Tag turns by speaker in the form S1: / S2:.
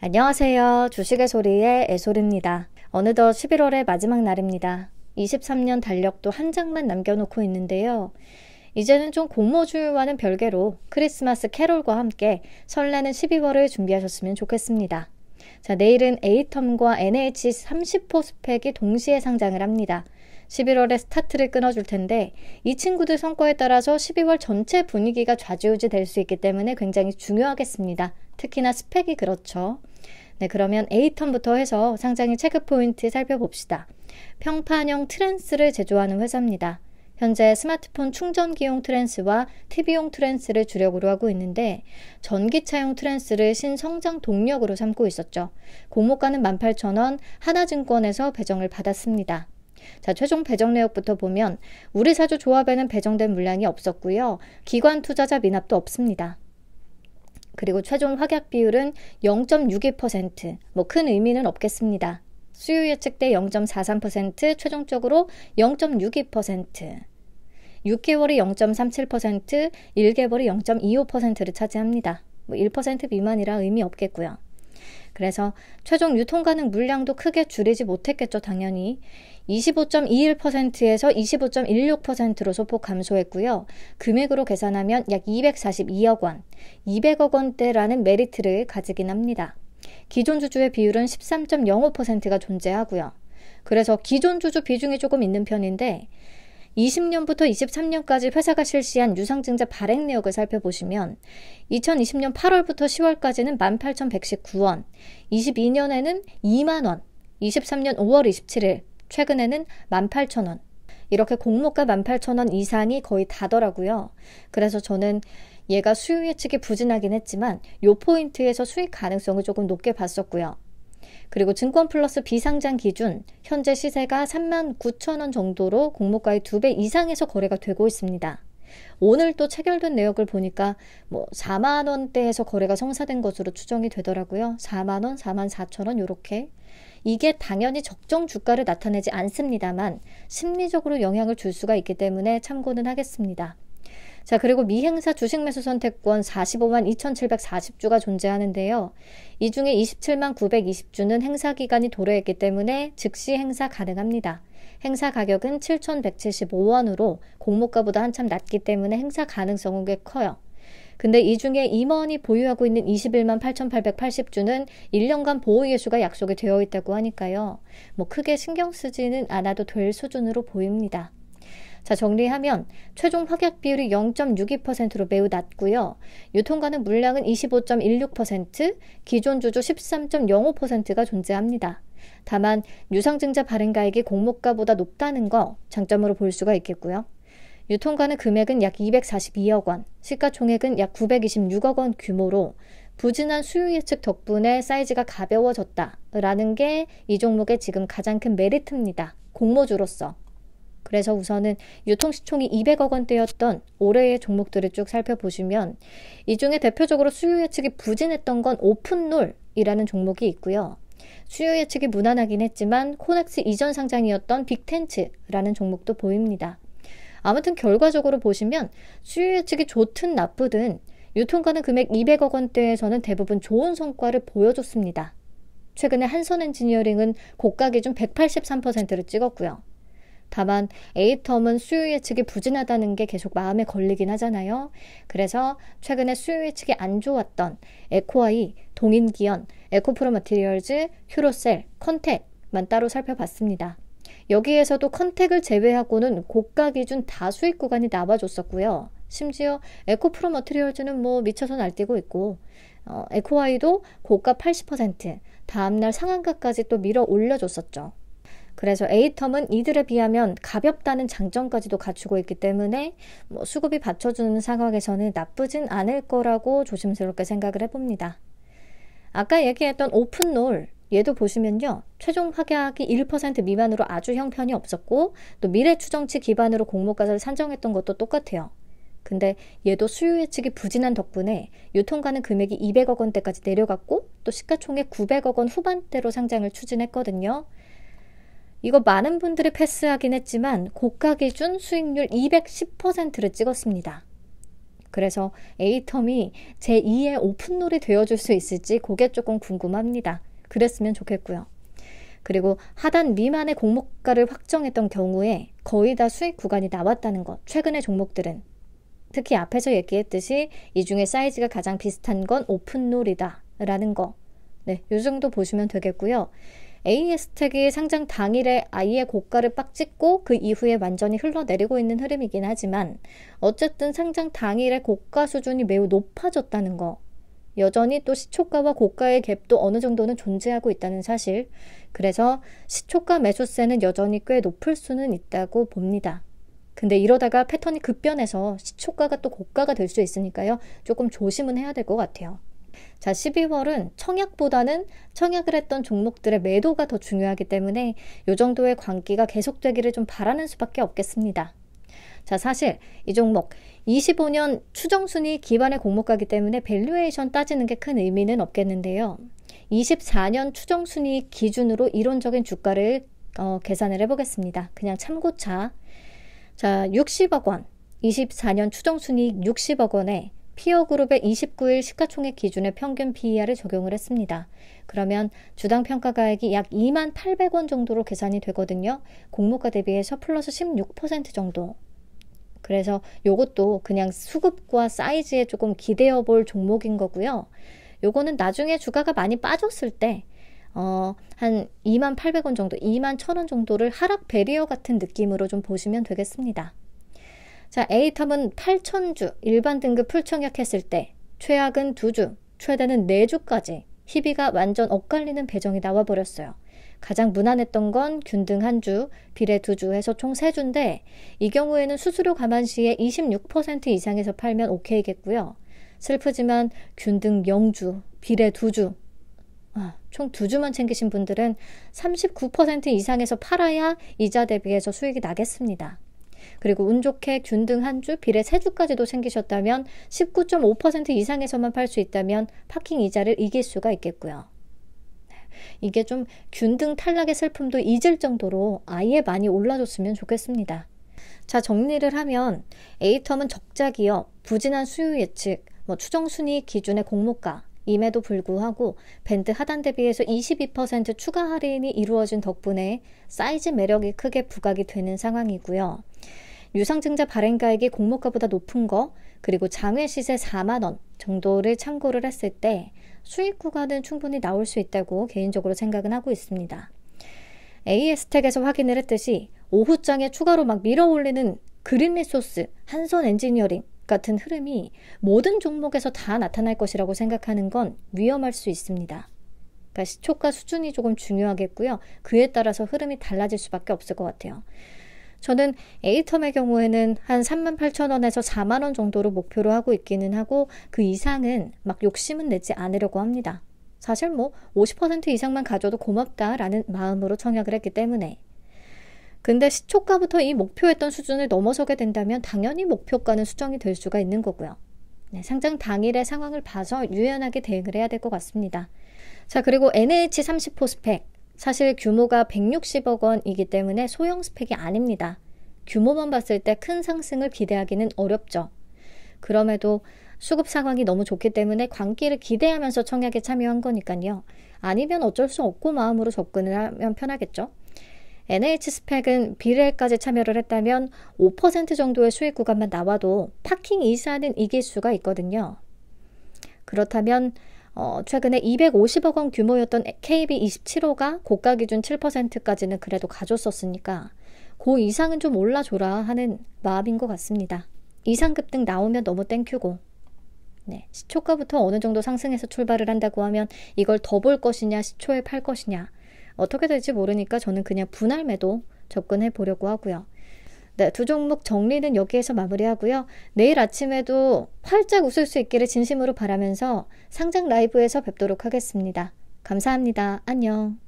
S1: 안녕하세요. 주식의 소리의 애솔입니다. 어느덧 11월의 마지막 날입니다. 23년 달력도 한 장만 남겨놓고 있는데요. 이제는 좀 공모주와는 별개로 크리스마스 캐롤과 함께 설레는 12월을 준비하셨으면 좋겠습니다. 자, 내일은 에이텀과 NH30호 스펙이 동시에 상장을 합니다. 11월에 스타트를 끊어줄 텐데 이 친구들 성과에 따라서 12월 전체 분위기가 좌지우지 될 수 있기 때문에 굉장히 중요하겠습니다. 특히나 스펙이 그렇죠. 네, 그러면 A턴부터 해서 상장의 체크 포인트 살펴봅시다. 평판형 트랜스를 제조하는 회사입니다. 현재 스마트폰 충전기용 트랜스와 TV용 트랜스를 주력으로 하고 있는데 전기차용 트랜스를 신성장 동력으로 삼고 있었죠. 고모가는 18,000원, 하나증권에서 배정을 받았습니다. 자, 최종 배정 내역부터 보면 우리 사주 조합에는 배정된 물량이 없었고요. 기관 투자자 미납도 없습니다. 그리고 최종 확약 비율은 0.62%, 뭐 큰 의미는 없겠습니다. 수요 예측대 0.43%, 최종적으로 0.62%. 6개월이 0.37%, 1개월이 0.25%를 차지합니다. 뭐 1% 미만이라 의미 없겠고요. 그래서 최종 유통 가능 물량도 크게 줄이지 못했겠죠, 당연히. 25.21%에서 25.16%로 소폭 감소했고요. 금액으로 계산하면 약 242억 원, 200억 원대라는 메리트를 가지긴 합니다. 기존 주주의 비율은 13.05%가 존재하고요. 그래서 기존 주주 비중이 조금 있는 편인데 20년부터 23년까지 회사가 실시한 유상증자 발행 내역을 살펴보시면 2020년 8월부터 10월까지는 18,119원, 22년에는 2만원, 23년 5월 27일, 최근에는 18,000원. 이렇게 공모가 18,000원 이상이 거의 다더라고요. 그래서 저는 얘가 수요 예측이 부진하긴 했지만 요 포인트에서 수익 가능성을 조금 높게 봤었고요. 그리고 증권 플러스 비상장 기준 현재 시세가 39,000원 정도로 공모가의 두 배 이상에서 거래가 되고 있습니다. 오늘 또 체결된 내역을 보니까 뭐 4만 원대에서 거래가 성사된 것으로 추정이 되더라고요. 4만 원, 4만 4천 원 요렇게. 이게 당연히 적정 주가를 나타내지 않습니다만 심리적으로 영향을 줄 수가 있기 때문에 참고는 하겠습니다. 자, 그리고 미행사 주식 매수 선택권 45만 2,740주가 존재하는데요. 이 중에 27만 920주는 행사 기간이 도래했기 때문에 즉시 행사 가능합니다. 행사 가격은 7,175원으로 공모가보다 한참 낮기 때문에 행사 가능성은 꽤 커요. 근데 이 중에 임원이 보유하고 있는 21만 8,880주는 1년간 보호 예수가 약속이 되어 있다고 하니까요. 뭐 크게 신경 쓰지는 않아도 될 수준으로 보입니다. 자, 정리하면 최종 확약 비율이 0.62%로 매우 낮고요. 유통가는 물량은 25.16%, 기존 주주 13.05%가 존재합니다. 다만 유상증자 발행가액이 공모가보다 높다는 거 장점으로 볼 수가 있겠고요. 유통가는 금액은 약 242억 원, 시가총액은 약 926억 원 규모로 부진한 수요 예측 덕분에 사이즈가 가벼워졌다라는 게 이 종목의 지금 가장 큰 메리트입니다. 공모주로서. 그래서 우선은 유통시총이 200억 원대였던 올해의 종목들을 쭉 살펴보시면 이 중에 대표적으로 수요 예측이 부진했던 건 오픈롤이라는 종목이 있고요. 수요 예측이 무난하긴 했지만 코넥스 이전 상장이었던 빅텐츠라는 종목도 보입니다. 아무튼 결과적으로 보시면 수요 예측이 좋든 나쁘든 유통가는 금액 200억 원대에서는 대부분 좋은 성과를 보여줬습니다. 최근에 한선 엔지니어링은 고가 기준 183%를 찍었고요. 다만 에이텀은 수요 예측이 부진하다는 게 계속 마음에 걸리긴 하잖아요. 그래서 최근에 수요 예측이 안 좋았던 에코아이, 동인기현, 에코프로 마티리얼즈 휴로셀, 컨택만 따로 살펴봤습니다. 여기에서도 컨택을 제외하고는 고가 기준 다수익 구간이 나와줬었고요 심지어 에코프로 머트리얼즈는 뭐 미쳐서 날뛰고 있고 어, 에코아이도 고가 80% 다음날 상한가까지 또 밀어 올려줬었죠. 그래서 에이텀은 이들에 비하면 가볍다는 장점까지도 갖추고 있기 때문에 뭐 수급이 받쳐주는 상황에서는 나쁘진 않을 거라고 조심스럽게 생각을 해봅니다. 아까 얘기했던 오픈롤, 얘도 보시면요. 최종 파격이 1% 미만으로 아주 형편이 없었고 또 미래 추정치 기반으로 공모가를 산정했던 것도 똑같아요. 근데 얘도 수요 예측이 부진한 덕분에 유통가는 금액이 200억 원대까지 내려갔고 또 시가총액 900억 원 후반대로 상장을 추진했거든요. 이거 많은 분들이 패스하긴 했지만 고가 기준 수익률 210%를 찍었습니다. 그래서 에이텀이 제2의 오픈롤이 되어줄 수 있을지 고개 조금 궁금합니다. 그랬으면 좋겠고요. 그리고 하단 미만의 공모가를 확정했던 경우에 거의 다 수익 구간이 나왔다는 것. 최근의 종목들은 특히 앞에서 얘기했듯이 이 중에 사이즈가 가장 비슷한 건 오픈롤이다라는 거. 네, 요 정도 보시면 되겠고요. AS텍이 상장 당일에 아예 고가를 빡 찍고 그 이후에 완전히 흘러내리고 있는 흐름이긴 하지만 어쨌든 상장 당일에 고가 수준이 매우 높아졌다는 거. 여전히 또 시초가와 고가의 갭도 어느 정도는 존재하고 있다는 사실. 그래서 시초가 매수세는 여전히 꽤 높을 수는 있다고 봅니다. 근데 이러다가 패턴이 급변해서 시초가가 또 고가가 될 수 있으니까요. 조금 조심은 해야 될 것 같아요. 자, 12월은 청약보다는 청약을 했던 종목들의 매도가 더 중요하기 때문에 요 정도의 광기가 계속되기를 좀 바라는 수밖에 없겠습니다. 자, 사실 이 종목 25년 추정순위 기반의 공모가기 때문에 밸류에이션 따지는 게 큰 의미는 없겠는데요. 24년 추정순위 기준으로 이론적인 주가를 어, 계산을 해보겠습니다. 그냥 참고차. 자, 60억 원. 24년 추정순위 60억 원에 피어그룹의 29일 시가총액 기준의 평균 PER을 적용을 했습니다. 그러면 주당 평가가액이 약 2만 800원 정도로 계산이 되거든요. 공모가 대비해서 플러스 16% 정도. 그래서 요것도 그냥 수급과 사이즈에 조금 기대어 볼 종목인 거고요. 요거는 나중에 주가가 많이 빠졌을 때 어, 한 2만 800원 정도, 2만 1000원 정도를 하락 배리어 같은 느낌으로 좀 보시면 되겠습니다. 자, A텀은 8,000주, 일반 등급 풀청약했을 때, 최악은 2주, 최대는 4주까지 희비가 완전 엇갈리는 배정이 나와버렸어요. 가장 무난했던 건 균등 한 주, 비례 두주 해서 총 세 주인데 이 경우에는 수수료 감안 시에 26% 이상에서 팔면 오케이겠고요. 슬프지만 균등 0주 비례 두주 아, 총두 주만 챙기신 분들은 39% 이상에서 팔아야 이자 대비해서 수익이 나겠습니다. 그리고 운 좋게 균등 한 주, 비례 세 주까지도 챙기셨다면 19.5% 이상에서만 팔 수 있다면 파킹 이자를 이길 수가 있겠고요. 이게 좀 균등 탈락의 슬픔도 잊을 정도로 아예 많이 올라줬으면 좋겠습니다. 자, 정리를 하면 에이텀은 적자 기업, 부진한 수요 예측, 뭐 추정 순위 기준의 공모가, 임에도 불구하고 밴드 하단 대비해서 22% 추가 할인이 이루어진 덕분에 사이즈 매력이 크게 부각이 되는 상황이고요. 유상증자 발행가액이 공모가보다 높은 거, 그리고 장외 시세 4만 원 정도를 참고를 했을 때 수익 구간은 충분히 나올 수 있다고 개인적으로 생각은 하고 있습니다. AS텍에서 확인을 했듯이 오후장에 추가로 막 밀어올리는 그린 리소스, 한선 엔지니어링 같은 흐름이 모든 종목에서 다 나타날 것이라고 생각하는 건 위험할 수 있습니다. 그러니까 시초가 수준이 조금 중요하겠고요. 그에 따라서 흐름이 달라질 수밖에 없을 것 같아요. 저는 에이텀의 경우에는 한3 8 0 0원에서 4만원 정도로 목표로 하고 있기는 하고 그 이상은 막 욕심은 내지 않으려고 합니다. 사실 뭐 50% 이상만 가져도 고맙다라는 마음으로 청약을 했기 때문에 근데 시초가부터 이 목표했던 수준을 넘어서게 된다면 당연히 목표가는 수정이 될 수가 있는 거고요. 네, 상장 당일의 상황을 봐서 유연하게 대응을 해야 될 것 같습니다. 자, 그리고 NH30 포스펙. 사실 규모가 160억 원이기 때문에 소형 스펙이 아닙니다. 규모만 봤을 때 큰 상승을 기대하기는 어렵죠. 그럼에도 수급 상황이 너무 좋기 때문에 광기를 기대하면서 청약에 참여한 거니까요. 아니면 어쩔 수 없고 마음으로 접근을 하면 편하겠죠. NH 스펙은 비례까지 참여를 했다면 5% 정도의 수익 구간만 나와도 파킹 이사는 이길 수가 있거든요. 그렇다면 어, 최근에 250억 원 규모였던 KB27호가 고가 기준 7%까지는 그래도 가줬었으니까 고 이상은 좀 올라줘라 하는 마음인 것 같습니다. 이상급 등 나오면 너무 땡큐고 네, 시초가부터 어느 정도 상승해서 출발을 한다고 하면 이걸 더 볼 것이냐 시초에 팔 것이냐 어떻게 될지 모르니까 저는 그냥 분할 매도 접근해 보려고 하고요. 네, 두 종목 정리는 여기에서 마무리하고요. 내일 아침에도 활짝 웃을 수 있기를 진심으로 바라면서 상장 라이브에서 뵙도록 하겠습니다. 감사합니다. 안녕.